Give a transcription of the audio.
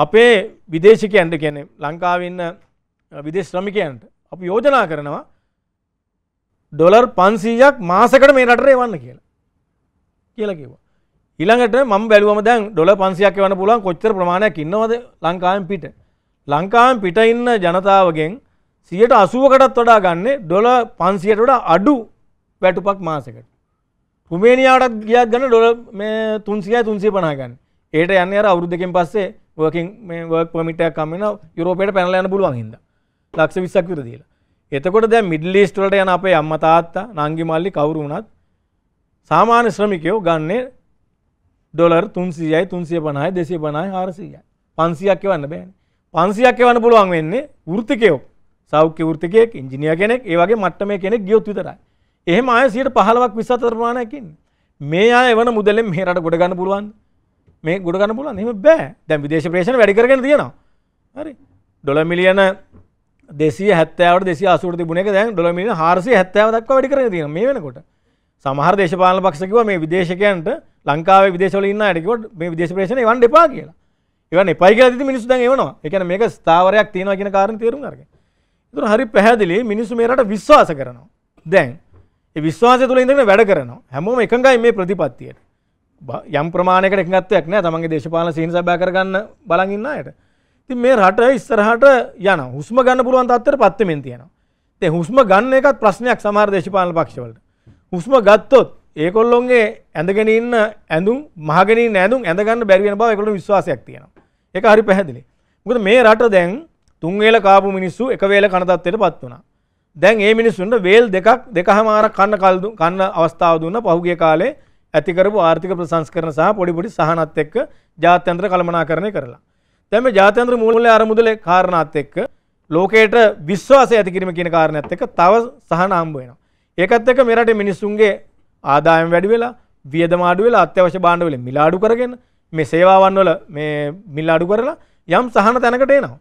අපේ විදේශිකයන්ට කියන්නේ ලංකාවන්න විදේශ ශ්‍රමිකයන්ට අප යෝජනා කරනවා ඩොලර් පන්සීයක් මාසකට මේ රටරේ වන්න කියලා කියලා කිව්වා. ඊළඟට මම බැලුවම දැන් ඩොලර් 500ක් එවන්න පුළුවන් කොච්චර ප්‍රමාණයක් ඉන්නවද ලංකාවෙන් පිට? ලංකාවෙන් පිට ඉන්න ජනතාවගෙන් 80%කටත් වඩා ගන්නේ ඩොලර් 500ට වඩා අඩු වැටුපක් මාසෙකට. රුමේනියාවටත් ගියක් ගන්න ඩොලර් මේ 300යි 350 ගන්න. ඒට යන්නේ අර අවුරුදු දෙකෙන් පස්සේ වර්කින් මේ වර්ක් පමිටයක් කමෙන යුරෝපයට පැනල යන පුළුවන් හිද ලක්ෂ විස්සක් විර දීලා එතකොට දැ මිඩ්ලිස්ටලට යන අපේ අම්ම තාත්තා නංගි මල්ලි කවුරු වුණත් සාමාන්‍ය ශ්‍රමිකයෝ ගන්නේ ඩොලර් තුන්සියයි තුන්සිය පනහයි දෙසේ පනයි හාරසියයි පන්සියක් වන්න බෑන පන්සියක් වන්න පුළුවන් වෙන්නේ ෘතිකයෝ සෞඛ්‍ය ෘතිකයෙක් ඉංජිනිය කෙනෙක් ඒවගේ මට්ටමේ කෙනෙක් ගියොත් විතරයි එහෙම අය සියට පහලවක් විසතරමාණයකින් මේ අය එවන මුදලෙන් මේ රට ගොඩගන්න පුළුවන් මේ ගොඩගන්න පුලන් එම බෑ දැන් විදේශ ප්‍රේෂණ වැඩිරගෙන තියෙනවා හරි ඩොල මිලියන දෙසි හැත්තවට දෙසි අසුර තිබුණේ දැන් ඩොල මිලියන හාරසිය හැත්තෑව දක්වා වැඩි කරගෙන තියෙනවා මේ වෙනකොට සමහර දේශපාලන පක්ෂ කිව්වා මේ විදේශකයන්ට ලංකාවේ විදේශවල ඉන්න අයට කිව්වා මේ විදේශ ප්‍රේෂණ එවන්න එපා කියලා එවන්න එපයි කියලා දිදී මිනිස්සු දැන් එවනවා ඒ කියන්නේ මේක ස්ථාවරයක් තියෙනවා කියන කාරණේ තේරුම් අරගෙන ඒතර හරි පැහැදිලි මිනිස්සු මේ රට විශ්වාස කරනවා දැන් ඒ විශ්වාසය තුළ ඉඳගෙන වැඩ කරනවා හැමෝම එකඟයි මේ ප්‍රතිපත්තියට යම් ප්‍රමාණයකට එකඟත්වයක් නෑ තමන්ගේ දේශපාලන සීන සභා කරගන්න බලන් ඉන්න අයට. ඉතින් මේ රට ඉස්සරහට යන හුස්ම ගන්න පුළුවන් තත්ත්වයට පත් වෙමින් තියෙනවා. ඉතින් හුස්ම ගන්න එකත් ප්‍රශ්නයක් සමහර දේශපාලන පක්ෂවලට. හුස්ම ගත්තොත් ඒගොල්ලොන්ගේ ඇඳගෙන ඉන්න ඇඳුම් මහගෙන ඉන්න ඇඳුම් ඇඳ ගන්න බැරි වෙන බව ඒගොල්ලෝ විශ්වාසයක් තියෙනවා. ඒක හරි පැහැදිලි. මොකද මේ රට දැන් තුන් වේල කාපු මිනිස්සු එක වේල කන තත්ත්වයට පත් වුණා. දැන් මේ මිනිස්සුන්ට වේල් දෙකක් දෙකහමාරක් කන්න කන්න අවස්ථාව දුන්න පහුගිය කාලේ ඇතිකරපු ආර්ථික ප්‍රසංස්කරන සහ පොඩිපොඩි සහනත් එක්ක ජාත්‍යන්ත්‍ර කළමනාකරණය කරලා. දැන් මේ ජාත්‍යන්ත්‍ර මූල්‍ය අරමුදලේ කාරණාත් එක්ක ලෝකයට විශ්වාසය ඇති කිරීම කියන කාරණයත් එක්ක තව සහන හම්බ වෙනවා. ඒකත් එක්ක මේ රටේ මිනිස්සුන්ගේ ආදායම වැඩි වෙලා, වියදම අඩු වෙලා, අත්‍යවශ්‍ය භාණ්ඩ වලින් මිල අඩු කරගෙන මේ සේවාවන් වල මේ මිල අඩු කරලා යම් සහන තැනකට එනවා.